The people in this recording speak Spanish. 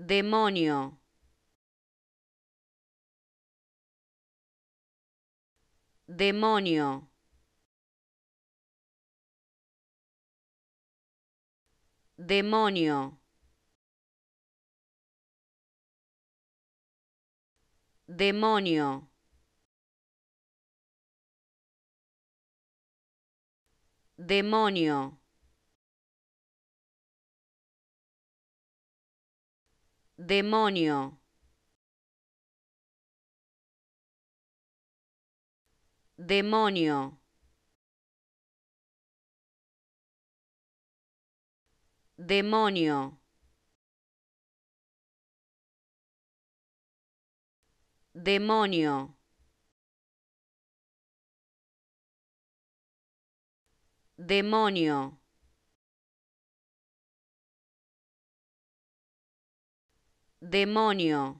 demonio. Demonio. Demonio. Demonio. Demonio. demonio demonio demonio demonio demonio demonio